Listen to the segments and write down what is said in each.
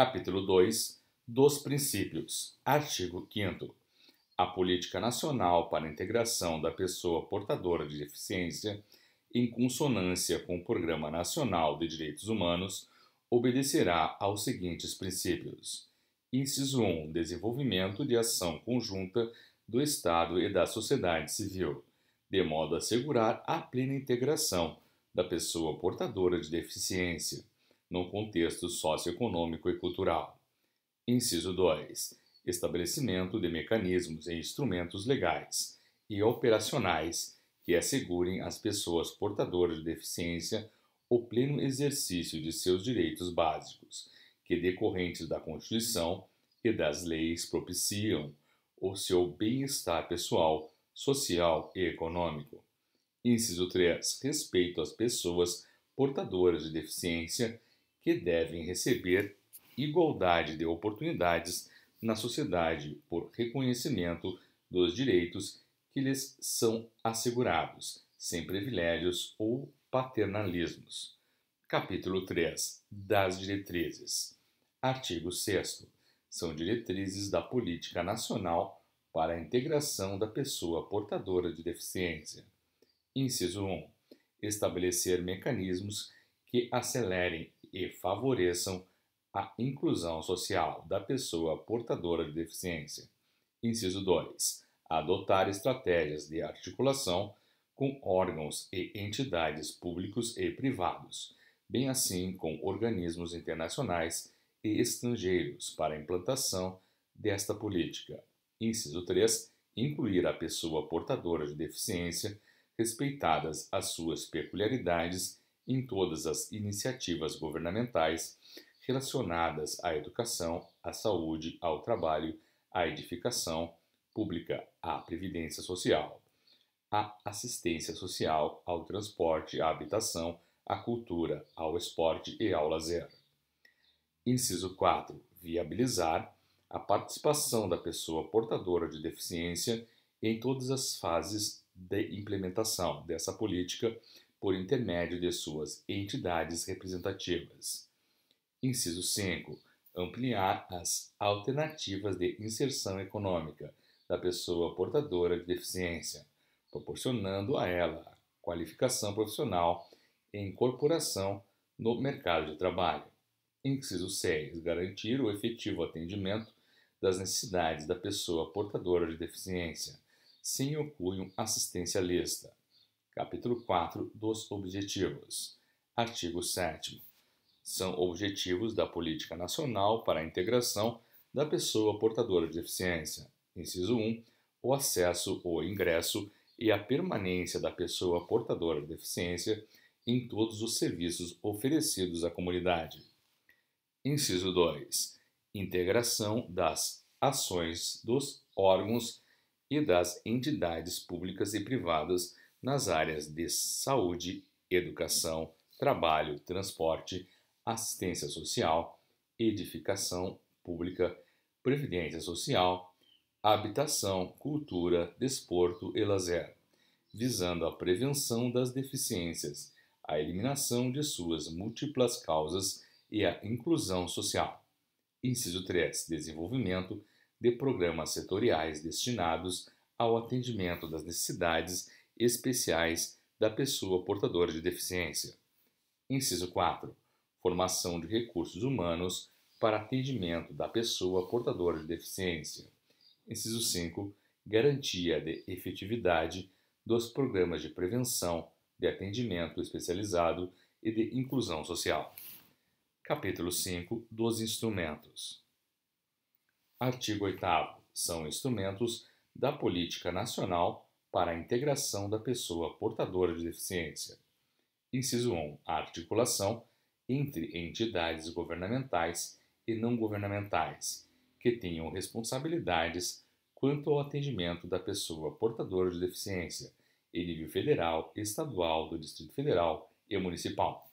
capítulo 2 dos princípios, artigo 5 a política nacional para a integração da pessoa portadora de deficiência, em consonância com o Programa Nacional de Direitos Humanos, obedecerá aos seguintes princípios: Inciso 1 Desenvolvimento de ação conjunta do Estado e da sociedade civil, de modo a assegurar a plena integração da pessoa portadora de deficiência no contexto socioeconômico e cultural. Inciso 2. Estabelecimento de mecanismos e instrumentos legais e operacionais que assegurem às pessoas portadoras de deficiência o pleno exercício de seus direitos básicos, que decorrentes da Constituição e das leis propiciam o seu bem-estar pessoal, social e econômico. Inciso 3. Respeito às pessoas portadoras de deficiência que devem receber igualdade de oportunidades na sociedade por reconhecimento dos direitos que lhes são assegurados, sem privilégios ou paternalismos. Capítulo 3 das diretrizes. Artigo 6. São diretrizes da política nacional para a integração da pessoa portadora de deficiência. Inciso 1. Estabelecer mecanismos que acelerem e favoreçam a inclusão social da pessoa portadora de deficiência. Inciso 2. Adotar estratégias de articulação com órgãos e entidades públicos e privados, bem assim com organismos internacionais e estrangeiros para a implantação desta política. Inciso 3. Incluir a pessoa portadora de deficiência, respeitadas as suas peculiaridades em todas as iniciativas governamentais relacionadas à educação, à saúde, ao trabalho, à edificação pública, à previdência social, à assistência social, ao transporte, à habitação, à cultura, ao esporte e ao lazer. Inciso 4. Viabilizar a participação da pessoa portadora de deficiência em todas as fases de implementação dessa política por intermédio de suas entidades representativas. Inciso 5. Ampliar as alternativas de inserção econômica da pessoa portadora de deficiência, proporcionando a ela qualificação profissional e incorporação no mercado de trabalho. Inciso 6. Garantir o efetivo atendimento das necessidades da pessoa portadora de deficiência, sem o cunho assistencialista capítulo 4 dos Objetivos. Artigo 7. São objetivos da Política Nacional para a Integração da Pessoa Portadora de Deficiência. Inciso 1. O acesso ou ingresso e a permanência da pessoa portadora de deficiência em todos os serviços oferecidos à comunidade. Inciso 2. Integração das ações dos órgãos e das entidades públicas e privadas nas áreas de saúde, educação, trabalho, transporte, assistência social, edificação pública, previdência social, habitação, cultura, desporto e lazer, visando a prevenção das deficiências, a eliminação de suas múltiplas causas e a inclusão social. Inciso 3. Desenvolvimento de programas setoriais destinados ao atendimento das necessidades especiais da pessoa portadora de deficiência. Inciso 4. Formação de recursos humanos para atendimento da pessoa portadora de deficiência. Inciso 5. Garantia de efetividade dos programas de prevenção, de atendimento especializado e de inclusão social. Capítulo 5 dos instrumentos. Artigo 8. São instrumentos da Política Nacional para a integração da pessoa portadora de deficiência. Inciso 1. A articulação entre entidades governamentais e não governamentais que tenham responsabilidades quanto ao atendimento da pessoa portadora de deficiência em nível federal, estadual, do Distrito Federal e municipal.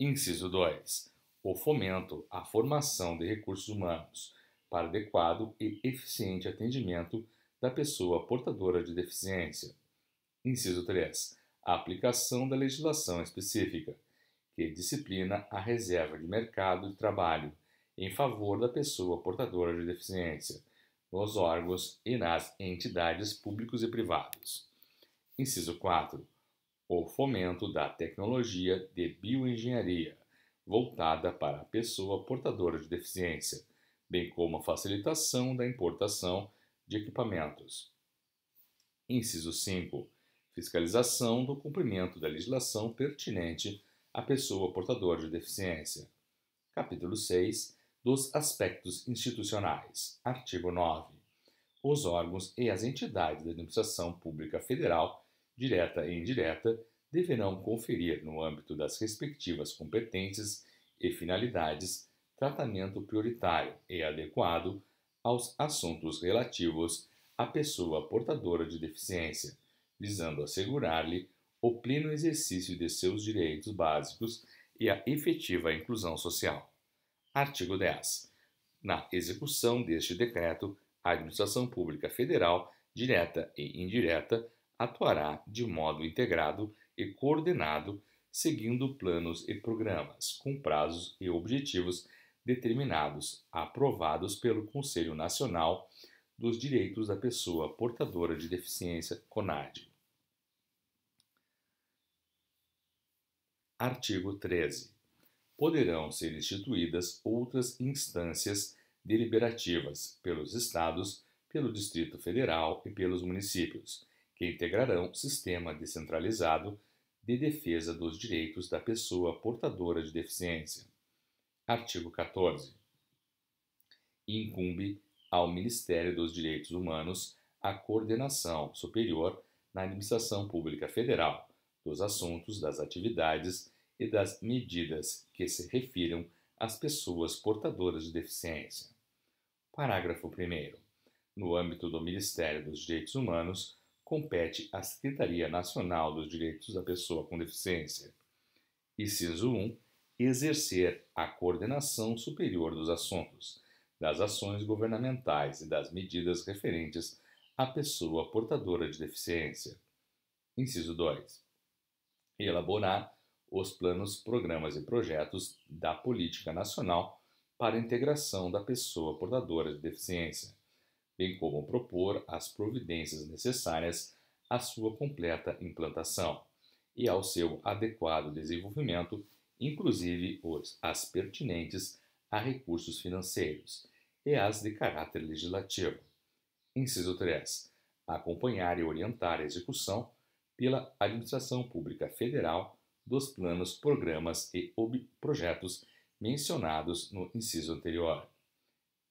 Inciso 2. O fomento à formação de recursos humanos para adequado e eficiente atendimento da pessoa portadora de deficiência. Inciso 3. A aplicação da legislação específica, que disciplina a reserva de mercado de trabalho em favor da pessoa portadora de deficiência, nos órgãos e nas entidades públicos e privados. Inciso 4. O fomento da tecnologia de bioengenharia, voltada para a pessoa portadora de deficiência, bem como a facilitação da importação de equipamentos. Inciso 5. Fiscalização do cumprimento da legislação pertinente à pessoa portadora de deficiência. Capítulo 6. Dos aspectos institucionais. Artigo 9. Os órgãos e as entidades da administração pública federal, direta e indireta, deverão conferir, no âmbito das respectivas competências e finalidades, tratamento prioritário e adequado aos assuntos relativos à pessoa portadora de deficiência, visando assegurar-lhe o pleno exercício de seus direitos básicos e a efetiva inclusão social. Artigo 10. Na execução deste decreto, a administração pública federal, direta e indireta, atuará de modo integrado e coordenado, seguindo planos e programas, com prazos e objetivos determinados, aprovados pelo Conselho Nacional dos Direitos da Pessoa Portadora de Deficiência, CONAD. Artigo 13. Poderão ser instituídas outras instâncias deliberativas pelos estados, pelo Distrito Federal e pelos municípios, que integrarão sistema descentralizado de defesa dos direitos da pessoa portadora de deficiência Artigo 14. Incumbe ao Ministério dos Direitos Humanos a coordenação superior na administração pública federal dos assuntos, das atividades e das medidas que se refiram às pessoas portadoras de deficiência. Parágrafo 1. No âmbito do Ministério dos Direitos Humanos, compete à Secretaria Nacional dos Direitos da Pessoa com Deficiência. Inciso 1 exercer a coordenação superior dos assuntos, das ações governamentais e das medidas referentes à pessoa portadora de deficiência. Inciso 2. Elaborar os planos, programas e projetos da política nacional para a integração da pessoa portadora de deficiência, bem como propor as providências necessárias à sua completa implantação e ao seu adequado desenvolvimento inclusive os, as pertinentes a recursos financeiros e as de caráter legislativo. Inciso 3. Acompanhar e orientar a execução pela administração pública federal dos planos, programas e projetos mencionados no inciso anterior.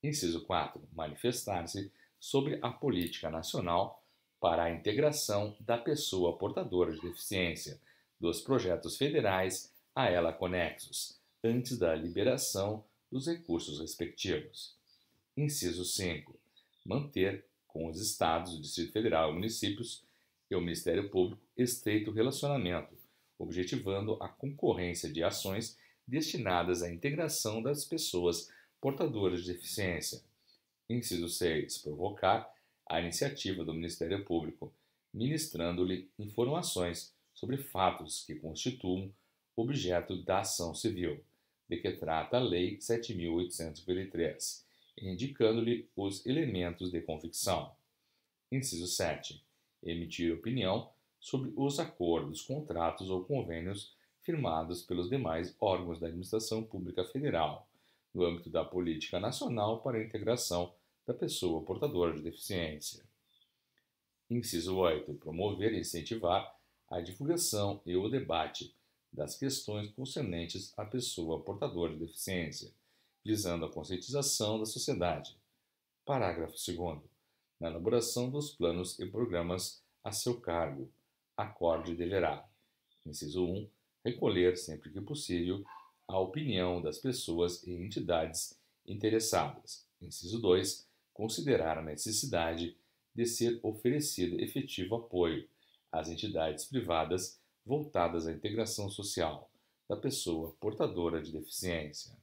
Inciso 4. Manifestar-se sobre a política nacional para a integração da pessoa portadora de deficiência, dos projetos federais a ela conexos, antes da liberação dos recursos respectivos. Inciso 5. Manter com os Estados, o Distrito Federal e municípios e o Ministério Público estreito relacionamento, objetivando a concorrência de ações destinadas à integração das pessoas portadoras de deficiência. Inciso 6. Provocar a iniciativa do Ministério Público, ministrando-lhe informações sobre fatos que constituam objeto da ação civil, de que trata a Lei 7.843, indicando-lhe os elementos de convicção. Inciso 7. Emitir opinião sobre os acordos, contratos ou convênios firmados pelos demais órgãos da administração pública federal, no âmbito da política nacional para a integração da pessoa portadora de deficiência. Inciso 8. Promover e incentivar a divulgação e o debate das questões concernentes à pessoa portadora de deficiência, visando a conscientização da sociedade. Parágrafo 2. Na elaboração dos planos e programas a seu cargo, acorde deverá, inciso 1, recolher, sempre que possível, a opinião das pessoas e entidades interessadas. Inciso 2, considerar a necessidade de ser oferecido efetivo apoio às entidades privadas voltadas à integração social da pessoa portadora de deficiência.